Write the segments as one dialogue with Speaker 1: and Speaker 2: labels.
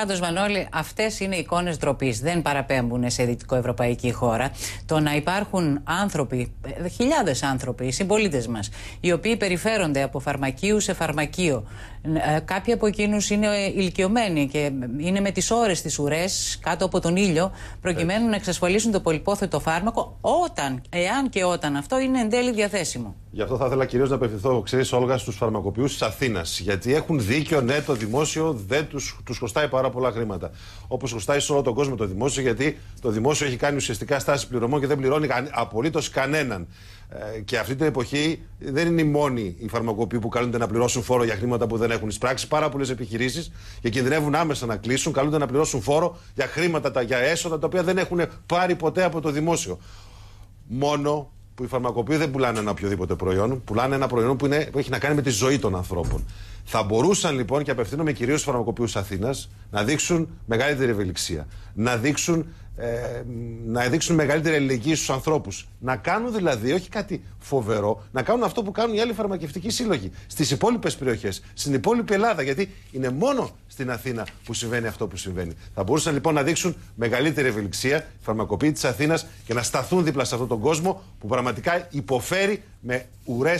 Speaker 1: Πάντως, Μανώλη, αυτές είναι εικόνες ντροπής. Δεν παραπέμπουν σε δυτικοευρωπαϊκή χώρα. Το να υπάρχουν άνθρωποι, ε, χιλιάδες άνθρωποι, οι συμπολίτες μας, οι οποίοι περιφέρονται από φαρμακείου σε φαρμακείο. Ε, κάποιοι από εκείνους είναι ηλικιωμένοι και ε, είναι με τις ώρες τις ουρές κάτω από τον ήλιο, προκειμένου Έτσι. να εξασφαλίσουν το πολυπόθετο φάρμακο όταν, εάν και όταν αυτό είναι εν τέλει διαθέσιμο.
Speaker 2: Γι' αυτό θα ήθελα κυρίως να απευθυνθώ, ξέρεις, Όλγα, στους φαρμακοποιούς της Αθήνας. Γιατί έχουν δίκιο, ναι, το δημόσιο δεν τους τους κοστάει πάρα πολλά χρήματα. Όπως κοστάει σε όλο τον κόσμο το δημόσιο, γιατί το δημόσιο έχει κάνει ουσιαστικά στάση πληρωμών και δεν πληρώνει απολύτως κανέναν. Ε, και αυτή την εποχή δεν είναι οι μόνοι οι φαρμακοποιοί που καλούνται να πληρώσουν φόρο για χρήματα που δεν έχουν εισπράξει. Πάρα πολλές επιχειρήσεις και κινδυνεύουν άμεσα να κλείσουν, καλούνται να πληρώσουν φόρο για χρήματα, για έσοδα τα οποία δεν έχουν πάρει ποτέ από το δημόσιο. Μόνο που οι φαρμακοποιοί δεν πουλάνε ένα οποιοδήποτε προϊόν, πουλάνε ένα προϊόν που, είναι, που έχει να κάνει με τη ζωή των ανθρώπων. Θα μπορούσαν λοιπόν, και απευθύνομαι κυρίως στους φαρμακοποιούς Αθήνας, να δείξουν μεγαλύτερη ευελιξία. Να δείξουν, ε, να δείξουν μεγαλύτερη ελληνική στους ανθρώπους. Να κάνουν δηλαδή, όχι κάτι φοβερό, να κάνουν αυτό που κάνουν οι άλλοι φαρμακευτικοί σύλλογοι στις υπόλοιπες περιοχές, στην υπόλοιπη Ελλάδα. Γιατί είναι μόνο στην Αθήνα που συμβαίνει αυτό που συμβαίνει. Θα μπορούσαν λοιπόν να δείξουν μεγαλύτερη ευελιξία, φαρμακοποιοί της Αθήνας και να σταθούν δίπλα σε αυτόν τον κόσμο που πραγματικά υποφέρει με ουρές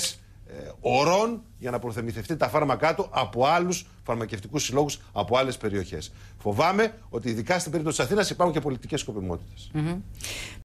Speaker 2: ορών ε, για να προθεμηθευτεί τα φάρμακά του από άλλους φαρμακευτικούς συλλόγους από άλλες περιοχές. Φοβάμαι ότι ειδικά στην περίπτωση της Αθήνας υπάρχουν και πολιτικές